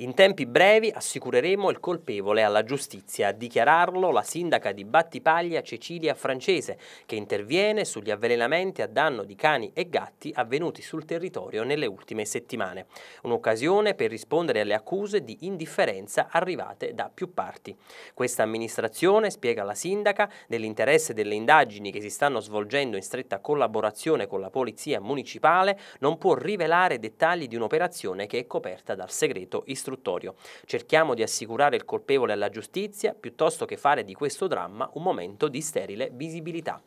In tempi brevi assicureremo il colpevole alla giustizia, a dichiararlo la sindaca di Battipaglia Cecilia Francese, che interviene sugli avvelenamenti a danno di cani e gatti avvenuti sul territorio nelle ultime settimane. Un'occasione per rispondere alle accuse di indifferenza arrivate da più parti. Questa amministrazione, spiega la sindaca, nell'interesse delle indagini che si stanno svolgendo in stretta collaborazione con la polizia municipale, non può rivelare dettagli di un'operazione che è coperta dal segreto istituzionale istruttorio. Cerchiamo di assicurare il colpevole alla giustizia piuttosto che fare di questo dramma un momento di sterile visibilità.